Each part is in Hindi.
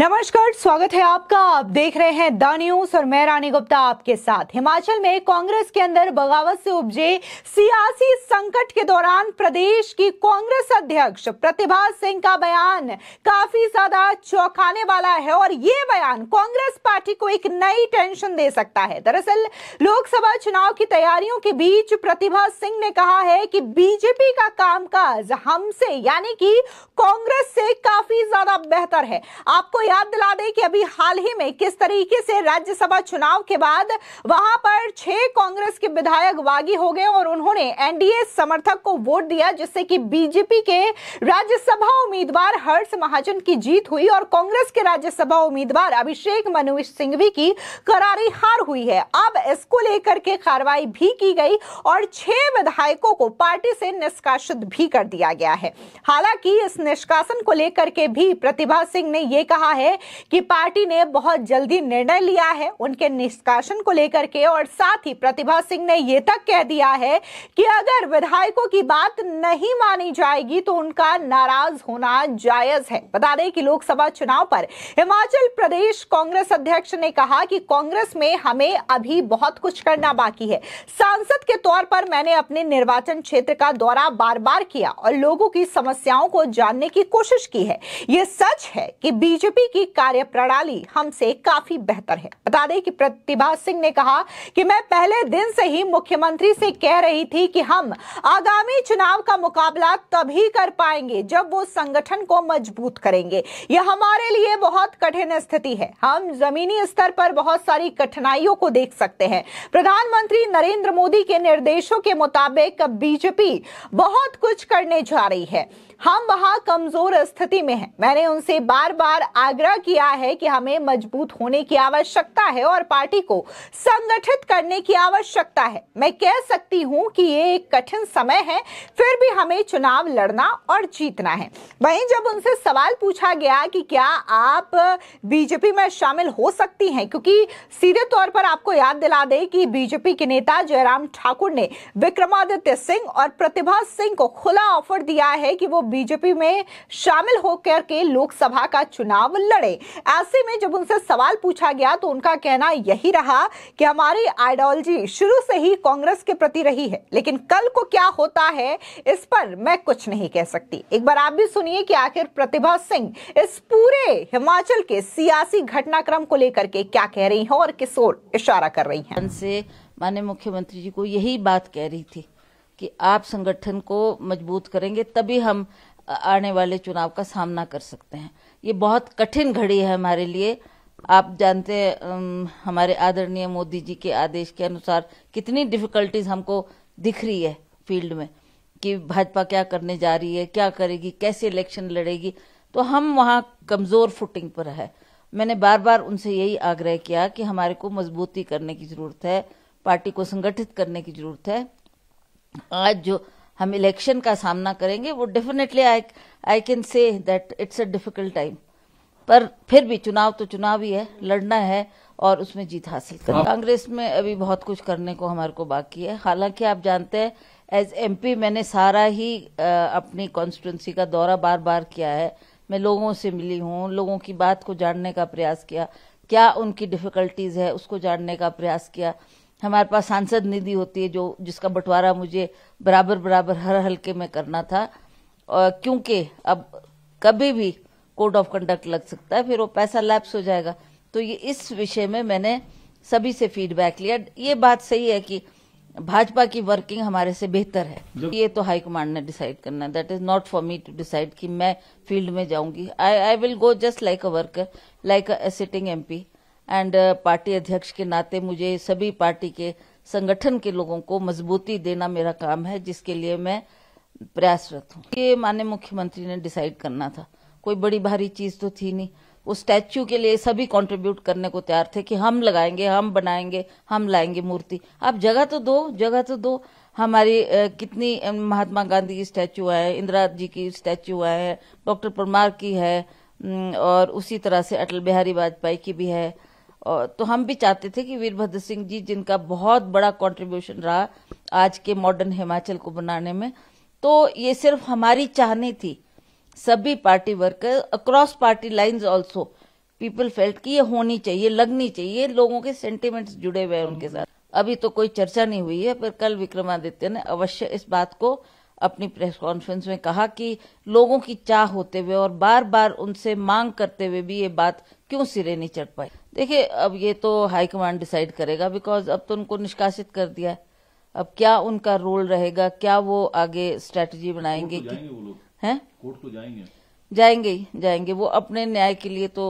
नमस्कार स्वागत है आपका आप देख रहे हैं द न्यूज और मैं रानी गुप्ता आपके साथ हिमाचल में कांग्रेस के अंदर बगावत से उपजे सियासी संकट के दौरान प्रदेश की कांग्रेस अध्यक्ष प्रतिभा सिंह का बयान काफी ज्यादा चौंकाने वाला है और ये बयान कांग्रेस पार्टी को एक नई टेंशन दे सकता है दरअसल लोकसभा चुनाव की तैयारियों के बीच प्रतिभा सिंह ने कहा है कि बीजेपी का कामकाज हमसे यानी कि कांग्रेस से काफी ज्यादा बेहतर है आपको याद दिला दें कि अभी हाल ही में किस तरीके से राज्यसभा चुनाव के बाद वहां पर छह कांग्रेस के विधायक वागी हो गए और उन्होंने एनडीए समर्थक को वोट दिया जिससे कि बीजेपी के राज्यसभा उम्मीदवार हर्ष महाजन की जीत हुई और कांग्रेस के राज्यसभा उम्मीदवार अभिषेक मनु सिंघवी की करारी हार हुई है अब इसको लेकर के कार्रवाई भी की गई और छह विधायकों को पार्टी से निष्कासित भी कर दिया गया है हालांकि इस निष्कासन को लेकर के भी प्रतिभा सिंह ने यह कहा है है कि पार्टी ने बहुत जल्दी निर्णय लिया है उनके निष्कासन को लेकर के और साथ ही प्रतिभा सिंह ने यह तक कह दिया है कि अगर विधायकों की बात नहीं मानी जाएगी तो उनका नाराज होना जायज है बता दें कि लोकसभा चुनाव पर हिमाचल प्रदेश कांग्रेस अध्यक्ष ने कहा कि कांग्रेस में हमें अभी बहुत कुछ करना बाकी है सांसद के तौर पर मैंने अपने निर्वाचन क्षेत्र का दौरा बार बार किया और लोगों की समस्याओं को जानने की कोशिश की है यह सच है कि बीजेपी की कार्य प्रणाली हमसे काफी बेहतर है बता दें कि प्रतिभा सिंह ने कहा कि मैं पहले दिन से ही मुख्यमंत्री से कह रही थी कि हम आगामी चुनाव का मुकाबला तभी कर पाएंगे जब वो संगठन को मजबूत करेंगे यह हमारे लिए बहुत कठिन स्थिति है हम जमीनी स्तर पर बहुत सारी कठिनाइयों को देख सकते हैं प्रधानमंत्री नरेंद्र मोदी के निर्देशों के मुताबिक बीजेपी बहुत कुछ करने जा रही है हम वहां कमजोर स्थिति में हैं मैंने उनसे बार बार आग्रह किया है कि हमें मजबूत होने की आवश्यकता है और पार्टी को संगठित करने की आवश्यकता है मैं कह सकती हूं कि ये एक कठिन समय है फिर भी हमें चुनाव लड़ना और जीतना है वहीं जब उनसे सवाल पूछा गया कि क्या आप बीजेपी में शामिल हो सकती हैं क्योंकि सीधे तौर पर आपको याद दिला दें कि बीजेपी के नेता जयराम ठाकुर ने विक्रमादित्य सिंह और प्रतिभा सिंह को खुला ऑफर दिया है कि वो बीजेपी में शामिल होकर के लोकसभा का चुनाव लड़े ऐसे में जब उनसे सवाल पूछा गया तो उनका कहना यही रहा कि हमारी आइडियोलॉजी शुरू से ही कांग्रेस के प्रति रही है लेकिन कल को क्या होता है इस पर मैं कुछ नहीं कह सकती एक बार आप भी सुनिए कि आखिर प्रतिभा सिंह इस पूरे हिमाचल के सियासी घटनाक्रम को लेकर के क्या कह रही है और किस ओर इशारा कर रही है माननीय मुख्यमंत्री जी को यही बात कह रही थी कि आप संगठन को मजबूत करेंगे तभी हम आने वाले चुनाव का सामना कर सकते हैं ये बहुत कठिन घड़ी है हमारे लिए आप जानते हैं हमारे आदरणीय मोदी जी के आदेश के अनुसार कितनी डिफिकल्टीज हमको दिख रही है फील्ड में कि भाजपा क्या करने जा रही है क्या करेगी कैसे इलेक्शन लड़ेगी तो हम वहाँ कमजोर फुटिंग पर है मैंने बार बार उनसे यही आग्रह किया कि हमारे को मजबूती करने की जरूरत है पार्टी को संगठित करने की जरूरत है आज जो हम इलेक्शन का सामना करेंगे वो definitely I I can say that it's a difficult time पर फिर भी चुनाव तो चुनाव ही है लड़ना है और उसमें जीत हासिल करना हाँ। कांग्रेस में अभी बहुत कुछ करने को हमारे को बाकी है हालांकि आप जानते हैं एज एमपी मैंने सारा ही आ, अपनी कॉन्स्टिट्युंसी का दौरा बार बार किया है मैं लोगों से मिली हूँ लोगों की बात को जानने का प्रयास किया क्या उनकी डिफिकल्टीज है उसको जानने का प्रयास किया हमारे पास सांसद निधि होती है जो जिसका बंटवारा मुझे बराबर बराबर हर हलके में करना था क्योंकि अब कभी भी कोड ऑफ कंडक्ट लग सकता है फिर वो पैसा लैप्स हो जाएगा तो ये इस विषय में मैंने सभी से फीडबैक लिया ये बात सही है कि भाजपा की वर्किंग हमारे से बेहतर है ये तो हाई कमांड ने डिसाइड करना है that is not for me to decide कि मैं फील्ड में जाऊंगी I I will go just like a worker like a sitting MP and uh, party अध्यक्ष के नाते मुझे सभी पार्टी के संगठन के लोगों को मजबूती देना मेरा काम है जिसके लिए मैं प्रयासरत हूँ ये माननीय मुख्यमंत्री ने डिसाइड करना था कोई बड़ी भारी चीज तो थी नहीं उस स्टैच्यू के लिए सभी कंट्रीब्यूट करने को तैयार थे कि हम लगाएंगे हम बनाएंगे हम लाएंगे मूर्ति आप जगह तो दो जगह तो दो हमारी कितनी महात्मा गांधी की स्टैच्यू आए इंदिरा जी की स्टैचू है डॉक्टर परमार की है और उसी तरह से अटल बिहारी वाजपेयी की भी है तो हम भी चाहते थे कि वीरभद्र सिंह जी जिनका बहुत बड़ा कंट्रीब्यूशन रहा आज के मॉडर्न हिमाचल को बनाने में तो ये सिर्फ हमारी चाहनी थी सभी party worker across party lines also people felt कि ये होनी चाहिए लगनी चाहिए लोगों के सेंटिमेंट्स जुड़े हुए हैं उनके साथ अभी तो कोई चर्चा नहीं हुई है पर कल विक्रमादित्य ने अवश्य इस बात को अपनी प्रेस कॉन्फ्रेंस में कहा कि लोगों की चाह होते हुए और बार बार उनसे मांग करते हुए भी ये बात क्यों सिरे नहीं चढ़ पाई देखिए अब ये तो हाईकमांड डिसाइड करेगा बिकॉज अब तो उनको निष्कासित कर दिया है अब क्या उनका रोल रहेगा क्या वो आगे स्ट्रेटजी बनाएंगे कि तो हैं कोर्ट तो जाएंगे जाएंगे ही जाएंगे वो अपने न्याय के लिए तो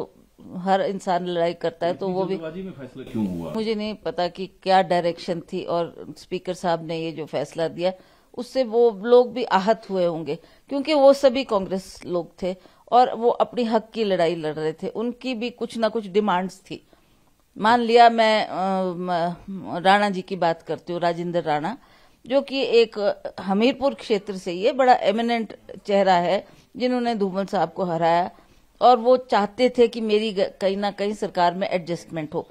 हर इंसान लड़ाई करता है तो वो भी में फैसला क्यों हुआ मुझे नहीं पता कि क्या डायरेक्शन थी और स्पीकर साहब ने ये जो फैसला दिया उससे वो लोग भी आहत हुए होंगे क्योंकि वो सभी कांग्रेस लोग थे और वो अपनी हक की लड़ाई लड़ रहे थे उनकी भी कुछ ना कुछ डिमांड्स थी मान लिया मैं राणा जी की बात करती हूँ राजेंद्र राणा जो कि एक हमीरपुर क्षेत्र से ये बड़ा एमिनेंट चेहरा है जिन्होंने धूमल साहब को हराया और वो चाहते थे कि मेरी कहीं ना कहीं सरकार में एडजस्टमेंट हो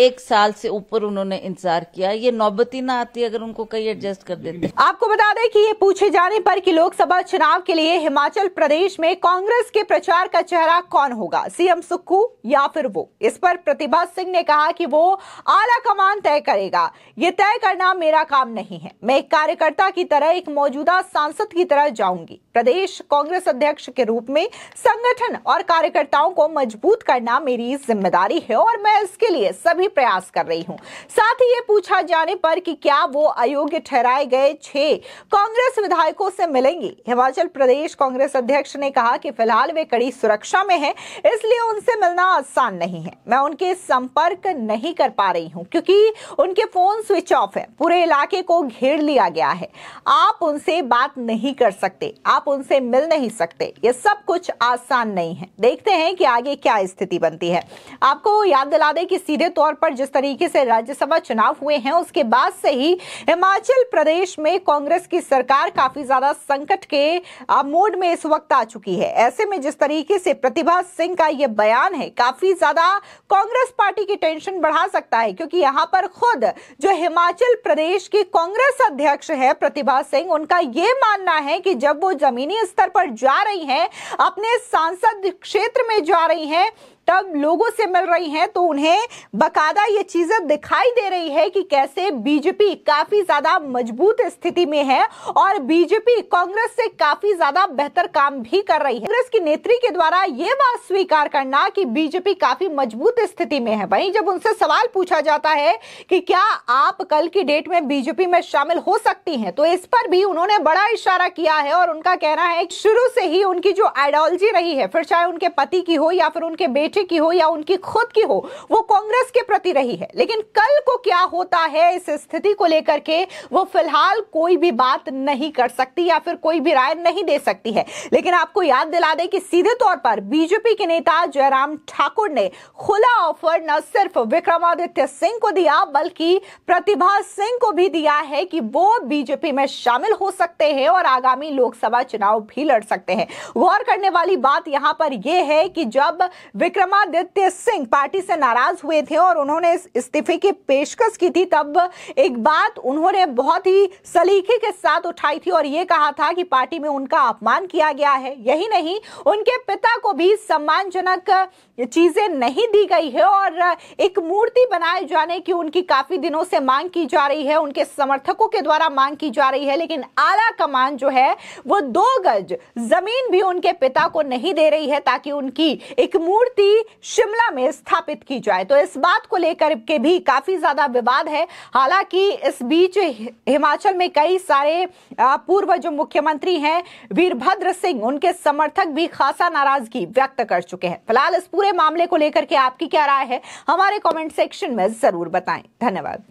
एक साल से ऊपर उन्होंने इंतजार किया ये नौबती ना आती अगर उनको कहीं एडजस्ट कर देते आपको बता दें कि ये पूछे जाने पर कि लोकसभा चुनाव के लिए हिमाचल प्रदेश में कांग्रेस के प्रचार का चेहरा कौन होगा सीएम सुक्कू या फिर वो इस पर प्रतिभा सिंह ने कहा कि वो आला कमान तय करेगा ये तय करना मेरा काम नहीं है मैं एक कार्यकर्ता की तरह एक मौजूदा सांसद की तरह जाऊंगी प्रदेश कांग्रेस अध्यक्ष के रूप में संगठन और कार्यकर्ताओं को मजबूत करना मेरी जिम्मेदारी है और मैं इसके लिए सभी भी प्रयास कर रही हूं साथ ही ये पूछा जाने पर कि क्या वो अयोग्य ठहराए गए छह कांग्रेस विधायकों से मिलेंगी हिमाचल प्रदेश कांग्रेस अध्यक्ष ने कहा कि फिलहाल वे कड़ी सुरक्षा में हैं इसलिए उनसे मिलना आसान नहीं है मैं उनके संपर्क नहीं कर पा रही हूं क्योंकि उनके फोन स्विच ऑफ है पूरे इलाके को घेर लिया गया है आप उनसे बात नहीं कर सकते आप उनसे मिल नहीं सकते ये सब कुछ आसान नहीं है देखते हैं कि आगे क्या स्थिति बनती है आपको याद दिला दें कि सीधे तौर तौर पर जिस तरीके से राज्यसभा चुनाव हुए हैं उसके बाद से ही हिमाचल प्रदेश में कांग्रेस की सरकार काफी ज्यादा संकट के मोड में इस वक्त आ चुकी है ऐसे में जिस तरीके से प्रतिभा सिंह का यह बयान है काफी ज्यादा कांग्रेस पार्टी की टेंशन बढ़ा सकता है क्योंकि यहां पर खुद जो हिमाचल प्रदेश की कांग्रेस अध्यक्ष है प्रतिभा सिंह उनका यह मानना है कि जब वो जमीनी स्तर पर जा रही हैं अपने सांसद क्षेत्र में जा रही हैं तब लोगों से मिल रही हैं तो उन्हें बकायदा ये चीजें दिखाई दे रही है कि कैसे बीजेपी काफी ज्यादा मजबूत स्थिति में है और बीजेपी कांग्रेस से काफी ज्यादा बेहतर काम भी कर रही है कांग्रेस की नेत्री के द्वारा ये बात स्वीकार करना कि बीजेपी काफी मजबूत स्थिति में है वहीं जब उनसे सवाल पूछा जाता है कि क्या आप कल की डेट में बीजेपी में शामिल हो सकती हैं तो इस पर भी उन्होंने बड़ा इशारा किया है और उनका कहना है शुरू से ही उनकी जो आइडियोलॉजी रही है फिर चाहे उनके पति की हो या फिर उनके बेटे बेटे की हो या उनकी खुद की हो वो कांग्रेस के प्रति रही है लेकिन कल को क्या होता है इस स्थिति को लेकर के वो फिलहाल कोई भी बात नहीं कर सकती या फिर कोई भी राय नहीं दे सकती है लेकिन आपको याद दिला दें कि सीधे तौर पर बीजेपी के नेता जयराम ठाकुर ने खुला ऑफर न सिर्फ विक्रमादित्य सिंह को दिया बल्कि प्रतिभा सिंह को भी दिया है कि वो बीजेपी में शामिल हो सकते हैं और आगामी लोकसभा चुनाव भी लड़ सकते हैं गौर करने वाली बात यहां पर यह है कि जब विक्रम विक्रमादित्य सिंह पार्टी से नाराज हुए थे और उन्होंने इस्तीफे की पेशकश की थी तब एक बात उन्होंने बहुत ही सलीके के साथ उठाई थी और ये कहा था कि पार्टी में उनका अपमान किया गया है यही नहीं उनके पिता को भी सम्मानजनक चीजें नहीं दी गई है और एक मूर्ति बनाए जाने की उनकी काफी दिनों से मांग की जा रही है उनके समर्थकों के द्वारा मांग की जा रही है लेकिन आला कमान जो है वो दो गज जमीन भी उनके पिता को नहीं दे रही है ताकि उनकी एक मूर्ति की शिमला में स्थापित की जाए तो इस बात को लेकर के भी काफी ज्यादा विवाद है हालांकि इस बीच हिमाचल में कई सारे पूर्व जो मुख्यमंत्री हैं वीरभद्र सिंह उनके समर्थक भी खासा नाराजगी व्यक्त कर चुके हैं फिलहाल इस पूरे मामले को लेकर के आपकी क्या राय है हमारे कॉमेंट सेक्शन में जरूर बताएं धन्यवाद